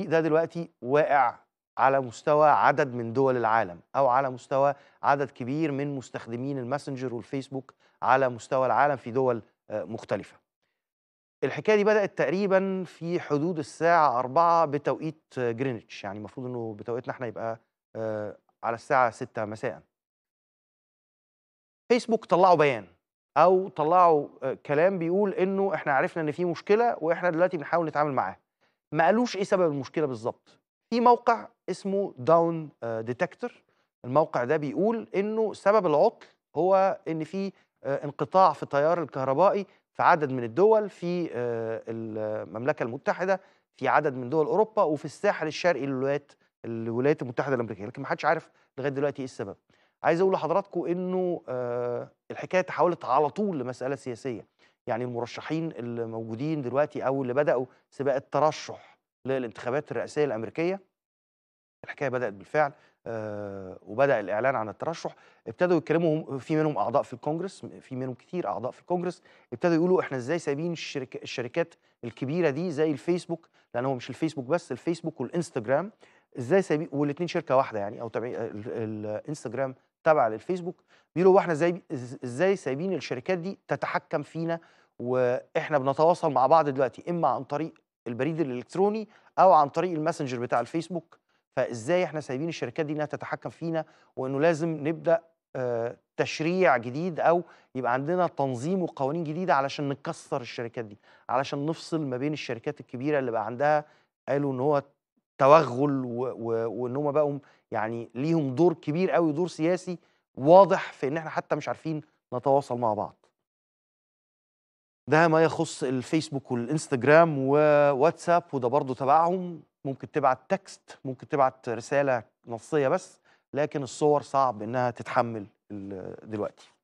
ده دلوقتي واقع على مستوى عدد من دول العالم او على مستوى عدد كبير من مستخدمين الماسنجر والفيسبوك على مستوى العالم في دول آه، مختلفه الحكايه دي بدات تقريبا في حدود الساعه 4 بتوقيت جرينتش يعني المفروض انه بتوقيتنا احنا يبقى آه، على الساعه 6 مساء فيسبوك طلعوا بيان او طلعوا آه، كلام بيقول انه احنا عرفنا ان في مشكله واحنا دلوقتي بنحاول نتعامل معاها ما قالوش ايه سبب المشكله بالظبط في موقع اسمه داون آه، ديتكتور الموقع ده بيقول انه سبب العطل هو ان في آه، انقطاع في التيار الكهربائي في عدد من الدول في آه، المملكه المتحده في عدد من دول اوروبا وفي الساحل الشرقي للولايات الولايات المتحده الامريكيه لكن ما حدش عارف لغايه دلوقتي ايه السبب عايز اقول لحضراتكم انه الحكايه تحولت على طول لمساله سياسيه يعني المرشحين اللي موجودين دلوقتي او اللي بداوا سباق الترشح للانتخابات الرئاسيه الامريكيه الحكايه بدات بالفعل آه، وبدا الاعلان عن الترشح ابتدوا يتكلموا في منهم اعضاء في الكونجرس في منهم كتير اعضاء في الكونجرس ابتدوا يقولوا احنا ازاي سايبين الشركة الشركات الكبيره دي زي الفيسبوك لان هو مش الفيسبوك بس الفيسبوك والانستجرام ازاي سايبين والاثنين شركه واحده يعني او تبع الانستجرام تبع للفيسبوك بيقولوا هو احنا ازاي ازاي سايبين الشركات دي تتحكم فينا واحنا بنتواصل مع بعض دلوقتي اما عن طريق البريد الالكتروني او عن طريق الماسنجر بتاع الفيسبوك فازاي احنا سايبين الشركات دي انها تتحكم فينا وانه لازم نبدا آه، تشريع جديد او يبقى عندنا تنظيم وقوانين جديده علشان نكسر الشركات دي علشان نفصل ما بين الشركات الكبيره اللي بقى عندها قالوا ان هو توغل وان هم بقوا يعني ليهم دور كبير قوي دور سياسي واضح في ان احنا حتى مش عارفين نتواصل مع بعض ده ما يخص الفيسبوك والانستجرام وواتساب وده برضه تبعهم ممكن تبعت تكست ممكن تبعت رساله نصيه بس لكن الصور صعب انها تتحمل دلوقتي